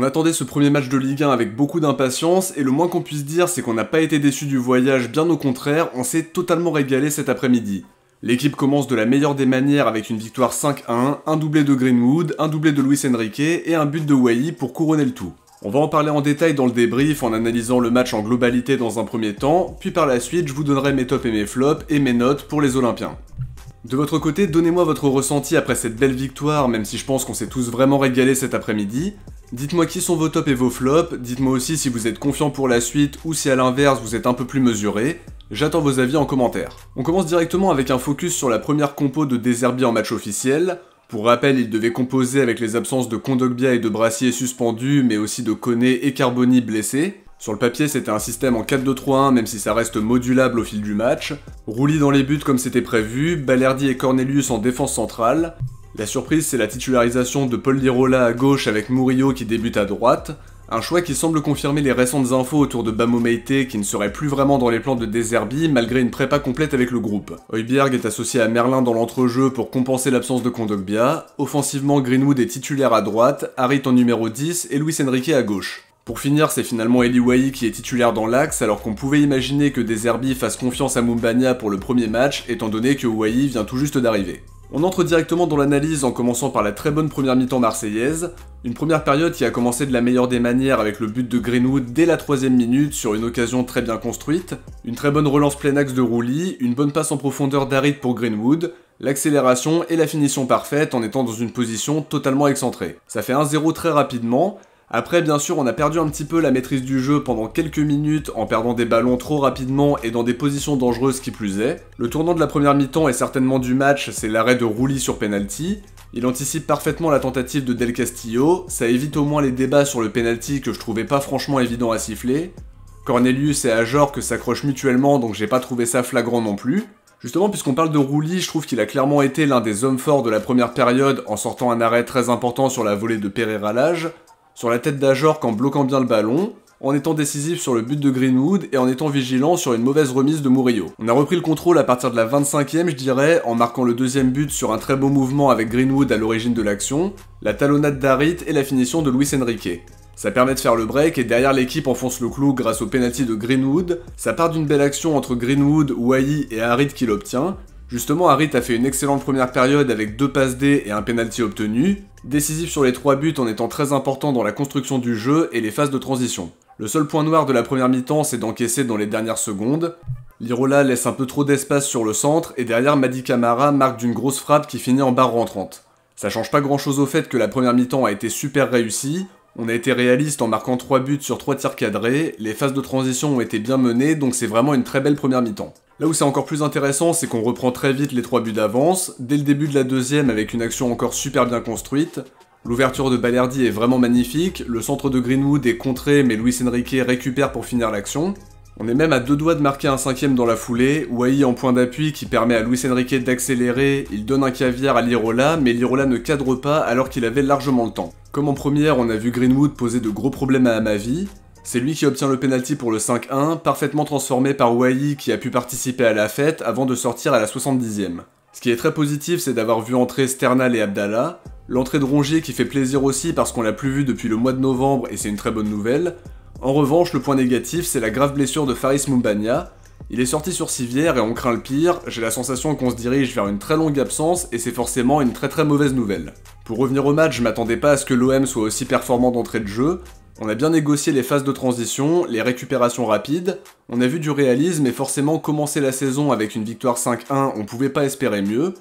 On attendait ce premier match de Ligue 1 avec beaucoup d'impatience et le moins qu'on puisse dire c'est qu'on n'a pas été déçu du voyage, bien au contraire, on s'est totalement régalé cet après-midi. L'équipe commence de la meilleure des manières avec une victoire 5-1, un doublé de Greenwood, un doublé de Luis Enrique et un but de Wayi pour couronner le tout. On va en parler en détail dans le débrief en analysant le match en globalité dans un premier temps, puis par la suite je vous donnerai mes tops et mes flops et mes notes pour les Olympiens. De votre côté, donnez-moi votre ressenti après cette belle victoire, même si je pense qu'on s'est tous vraiment régalé cet après-midi. Dites-moi qui sont vos tops et vos flops, dites-moi aussi si vous êtes confiant pour la suite ou si à l'inverse vous êtes un peu plus mesuré. J'attends vos avis en commentaire. On commence directement avec un focus sur la première compo de Deserbi en match officiel. Pour rappel, il devait composer avec les absences de Kondogbia et de Brassier suspendus, mais aussi de Koné et Carboni blessés. Sur le papier, c'était un système en 4-2-3-1, même si ça reste modulable au fil du match. Rouli dans les buts comme c'était prévu, Balerdi et Cornelius en défense centrale. La surprise, c'est la titularisation de Paul Lirola à gauche avec Murillo qui débute à droite, un choix qui semble confirmer les récentes infos autour de Bamo qui ne serait plus vraiment dans les plans de Deserbi malgré une prépa complète avec le groupe. Hoiberg est associé à Merlin dans l'entrejeu pour compenser l'absence de Kondogbia, offensivement Greenwood est titulaire à droite, Harit en numéro 10 et Luis Enrique à gauche. Pour finir, c'est finalement Wai qui est titulaire dans l'axe alors qu'on pouvait imaginer que Deserbi fasse confiance à Mumbania pour le premier match étant donné que wai vient tout juste d'arriver. On entre directement dans l'analyse en commençant par la très bonne première mi-temps marseillaise, une première période qui a commencé de la meilleure des manières avec le but de Greenwood dès la troisième minute sur une occasion très bien construite, une très bonne relance plein axe de Rouli, une bonne passe en profondeur d'aride pour Greenwood, l'accélération et la finition parfaite en étant dans une position totalement excentrée. Ça fait 1-0 très rapidement, après, bien sûr, on a perdu un petit peu la maîtrise du jeu pendant quelques minutes en perdant des ballons trop rapidement et dans des positions dangereuses qui plus est. Le tournant de la première mi-temps et certainement du match, c'est l'arrêt de Rouli sur penalty. Il anticipe parfaitement la tentative de Del Castillo, ça évite au moins les débats sur le penalty que je trouvais pas franchement évident à siffler. Cornelius et que s'accrochent mutuellement donc j'ai pas trouvé ça flagrant non plus. Justement, puisqu'on parle de Rouli, je trouve qu'il a clairement été l'un des hommes forts de la première période en sortant un arrêt très important sur la volée de Pereira Lage sur la tête d'Ajorc en bloquant bien le ballon, en étant décisif sur le but de Greenwood et en étant vigilant sur une mauvaise remise de Murillo. On a repris le contrôle à partir de la 25e, je dirais, en marquant le deuxième but sur un très beau mouvement avec Greenwood à l'origine de l'action, la talonnade d'Arit et la finition de Luis Enrique. Ça permet de faire le break et derrière l'équipe enfonce le clou grâce au penalty de Greenwood. Ça part d'une belle action entre Greenwood, Wai et Harit qui l'obtient, Justement, Harit a fait une excellente première période avec deux passes D et un penalty obtenu, décisif sur les trois buts en étant très important dans la construction du jeu et les phases de transition. Le seul point noir de la première mi-temps, c'est d'encaisser dans les dernières secondes. Lirola laisse un peu trop d'espace sur le centre et derrière Madi Kamara marque d'une grosse frappe qui finit en barre rentrante. Ça change pas grand chose au fait que la première mi-temps a été super réussie, on a été réaliste en marquant 3 buts sur trois tirs cadrés, les phases de transition ont été bien menées, donc c'est vraiment une très belle première mi-temps. Là où c'est encore plus intéressant, c'est qu'on reprend très vite les trois buts d'avance, dès le début de la deuxième avec une action encore super bien construite. L'ouverture de Balerdi est vraiment magnifique, le centre de Greenwood est contré mais Luis Enrique récupère pour finir l'action. On est même à deux doigts de marquer un cinquième dans la foulée, Wai en point d'appui qui permet à Luis Enrique d'accélérer, il donne un caviar à Lirola, mais Lirola ne cadre pas alors qu'il avait largement le temps. Comme en première, on a vu Greenwood poser de gros problèmes à Amavi, c'est lui qui obtient le penalty pour le 5-1, parfaitement transformé par Wai qui a pu participer à la fête avant de sortir à la 70e. Ce qui est très positif, c'est d'avoir vu entrer Sternal et Abdallah, l'entrée de Rongier qui fait plaisir aussi parce qu'on l'a plus vu depuis le mois de novembre et c'est une très bonne nouvelle. En revanche, le point négatif, c'est la grave blessure de Faris Mumbania. Il est sorti sur civière et on craint le pire, j'ai la sensation qu'on se dirige vers une très longue absence et c'est forcément une très très mauvaise nouvelle. Pour revenir au match, je m'attendais pas à ce que l'OM soit aussi performant d'entrée de jeu, on a bien négocié les phases de transition, les récupérations rapides, on a vu du réalisme et forcément commencer la saison avec une victoire 5-1, on pouvait pas espérer mieux.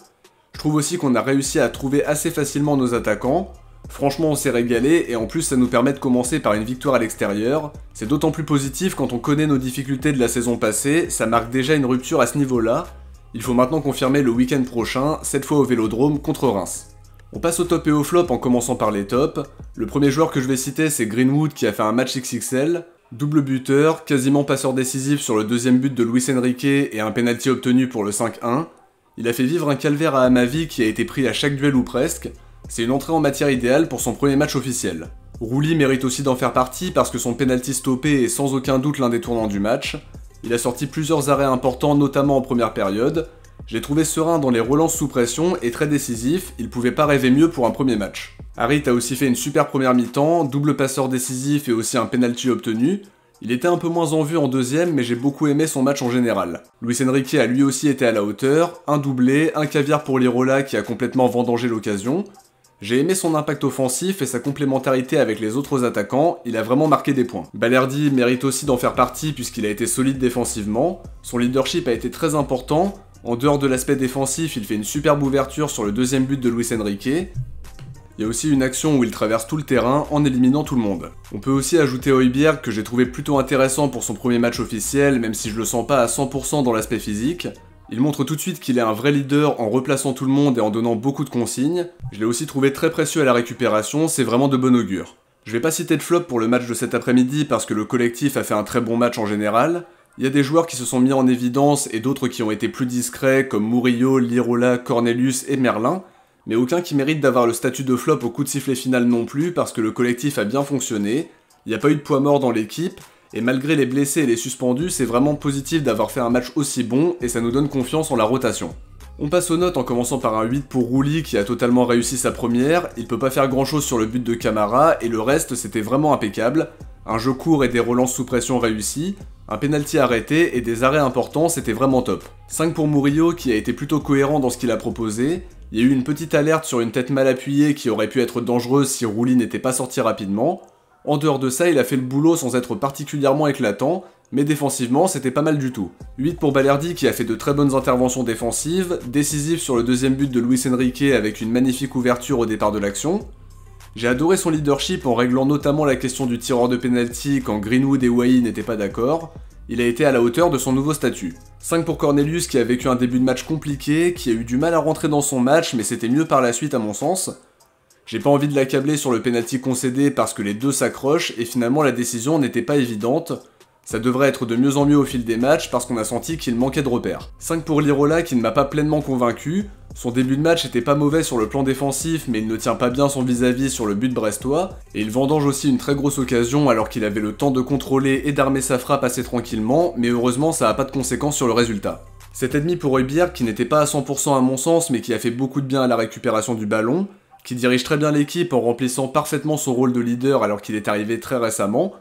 Je trouve aussi qu'on a réussi à trouver assez facilement nos attaquants. Franchement, on s'est régalé et en plus ça nous permet de commencer par une victoire à l'extérieur. C'est d'autant plus positif quand on connaît nos difficultés de la saison passée, ça marque déjà une rupture à ce niveau-là. Il faut maintenant confirmer le week-end prochain, cette fois au Vélodrome contre Reims. On passe au top et au flop en commençant par les tops. Le premier joueur que je vais citer c'est Greenwood qui a fait un match XXL, double buteur, quasiment passeur décisif sur le deuxième but de Luis Enrique et un penalty obtenu pour le 5-1. Il a fait vivre un calvaire à Amavi qui a été pris à chaque duel ou presque. C'est une entrée en matière idéale pour son premier match officiel. Rouli mérite aussi d'en faire partie parce que son penalty stoppé est sans aucun doute l'un des tournants du match. Il a sorti plusieurs arrêts importants notamment en première période, j'ai trouvé serein dans les relances sous pression et très décisif, il pouvait pas rêver mieux pour un premier match. Harit a aussi fait une super première mi-temps, double passeur décisif et aussi un penalty obtenu. Il était un peu moins en vue en deuxième, mais j'ai beaucoup aimé son match en général. Luis Enrique a lui aussi été à la hauteur, un doublé, un caviar pour Lirola qui a complètement vendangé l'occasion. J'ai aimé son impact offensif et sa complémentarité avec les autres attaquants, il a vraiment marqué des points. Balerdi mérite aussi d'en faire partie puisqu'il a été solide défensivement, son leadership a été très important, en dehors de l'aspect défensif, il fait une superbe ouverture sur le deuxième but de Luis Enrique. Il y a aussi une action où il traverse tout le terrain en éliminant tout le monde. On peut aussi ajouter Hoiberg que j'ai trouvé plutôt intéressant pour son premier match officiel, même si je le sens pas à 100% dans l'aspect physique. Il montre tout de suite qu'il est un vrai leader en replaçant tout le monde et en donnant beaucoup de consignes. Je l'ai aussi trouvé très précieux à la récupération, c'est vraiment de bon augure. Je vais pas citer de flop pour le match de cet après-midi parce que le collectif a fait un très bon match en général, il y a des joueurs qui se sont mis en évidence et d'autres qui ont été plus discrets, comme Murillo, Lirola, Cornelius et Merlin, mais aucun qui mérite d'avoir le statut de flop au coup de sifflet final non plus, parce que le collectif a bien fonctionné, il n'y a pas eu de poids mort dans l'équipe, et malgré les blessés et les suspendus, c'est vraiment positif d'avoir fait un match aussi bon, et ça nous donne confiance en la rotation. On passe aux notes en commençant par un 8 pour Rouli qui a totalement réussi sa première, il peut pas faire grand chose sur le but de Camara et le reste c'était vraiment impeccable, un jeu court et des relances sous pression réussies un pénalty arrêté et des arrêts importants, c'était vraiment top. 5 pour Murillo qui a été plutôt cohérent dans ce qu'il a proposé. Il y a eu une petite alerte sur une tête mal appuyée qui aurait pu être dangereuse si Rouli n'était pas sorti rapidement. En dehors de ça, il a fait le boulot sans être particulièrement éclatant, mais défensivement, c'était pas mal du tout. 8 pour Balerdi qui a fait de très bonnes interventions défensives, décisives sur le deuxième but de Luis Enrique avec une magnifique ouverture au départ de l'action. J'ai adoré son leadership en réglant notamment la question du tireur de pénalty quand Greenwood et Wayne n'étaient pas d'accord. Il a été à la hauteur de son nouveau statut. 5 pour Cornelius qui a vécu un début de match compliqué, qui a eu du mal à rentrer dans son match mais c'était mieux par la suite à mon sens. J'ai pas envie de l'accabler sur le pénalty concédé parce que les deux s'accrochent et finalement la décision n'était pas évidente. Ça devrait être de mieux en mieux au fil des matchs parce qu'on a senti qu'il manquait de repères. 5 pour Lirola qui ne m'a pas pleinement convaincu, son début de match était pas mauvais sur le plan défensif, mais il ne tient pas bien son vis-à-vis sur le but brestois, et il vendange aussi une très grosse occasion alors qu'il avait le temps de contrôler et d'armer sa frappe assez tranquillement, mais heureusement ça n'a pas de conséquence sur le résultat. Cet ennemi pour Eubier, qui n'était pas à 100% à mon sens, mais qui a fait beaucoup de bien à la récupération du ballon, qui dirige très bien l'équipe en remplissant parfaitement son rôle de leader alors qu'il est arrivé très récemment,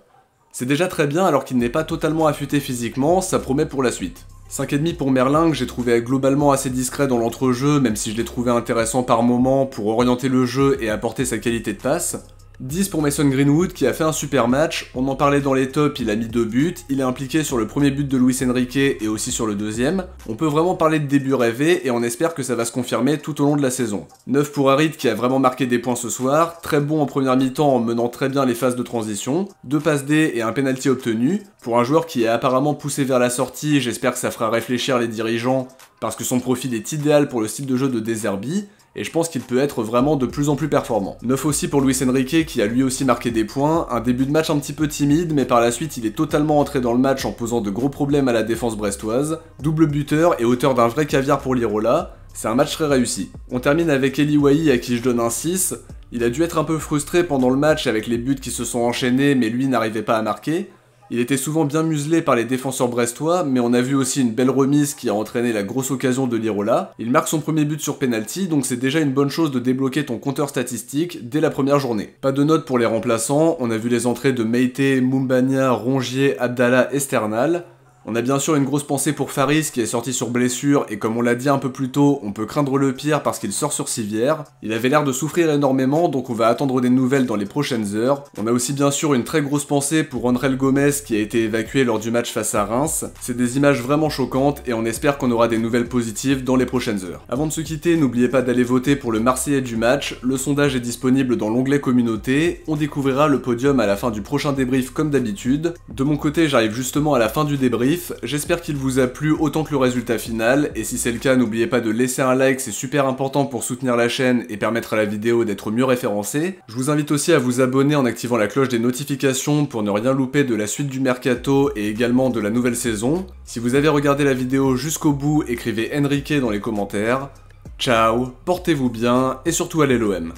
c'est déjà très bien alors qu'il n'est pas totalement affûté physiquement, ça promet pour la suite. 5,5 pour Merlin que j'ai trouvé globalement assez discret dans l'entrejeu, même si je l'ai trouvé intéressant par moment pour orienter le jeu et apporter sa qualité de passe. 10 pour Mason Greenwood qui a fait un super match, on en parlait dans les tops, il a mis deux buts, il est impliqué sur le premier but de Luis Enrique et aussi sur le deuxième. On peut vraiment parler de début rêvé et on espère que ça va se confirmer tout au long de la saison. 9 pour Harit qui a vraiment marqué des points ce soir, très bon en première mi-temps en menant très bien les phases de transition, deux passes D et un penalty obtenu. Pour un joueur qui est apparemment poussé vers la sortie, j'espère que ça fera réfléchir les dirigeants parce que son profil est idéal pour le style de jeu de Deserbi et je pense qu'il peut être vraiment de plus en plus performant. 9 aussi pour Luis Enrique, qui a lui aussi marqué des points, un début de match un petit peu timide, mais par la suite il est totalement entré dans le match en posant de gros problèmes à la défense brestoise, double buteur et auteur d'un vrai caviar pour Lirola, c'est un match très réussi. On termine avec Eli Wahi à qui je donne un 6, il a dû être un peu frustré pendant le match avec les buts qui se sont enchaînés mais lui n'arrivait pas à marquer, il était souvent bien muselé par les défenseurs brestois, mais on a vu aussi une belle remise qui a entraîné la grosse occasion de Lirola. Il marque son premier but sur penalty, donc c'est déjà une bonne chose de débloquer ton compteur statistique dès la première journée. Pas de notes pour les remplaçants, on a vu les entrées de Meite, Mumbania, Rongier, Abdallah et on a bien sûr une grosse pensée pour Faris qui est sorti sur blessure et comme on l'a dit un peu plus tôt, on peut craindre le pire parce qu'il sort sur civière. Il avait l'air de souffrir énormément donc on va attendre des nouvelles dans les prochaines heures. On a aussi bien sûr une très grosse pensée pour André Gomez qui a été évacué lors du match face à Reims. C'est des images vraiment choquantes et on espère qu'on aura des nouvelles positives dans les prochaines heures. Avant de se quitter, n'oubliez pas d'aller voter pour le Marseillais du match. Le sondage est disponible dans l'onglet communauté. On découvrira le podium à la fin du prochain débrief comme d'habitude. De mon côté, j'arrive justement à la fin du débrief j'espère qu'il vous a plu autant que le résultat final, et si c'est le cas, n'oubliez pas de laisser un like, c'est super important pour soutenir la chaîne et permettre à la vidéo d'être mieux référencée. Je vous invite aussi à vous abonner en activant la cloche des notifications pour ne rien louper de la suite du mercato et également de la nouvelle saison. Si vous avez regardé la vidéo jusqu'au bout, écrivez Enrique dans les commentaires. Ciao, portez-vous bien et surtout allez l'OM.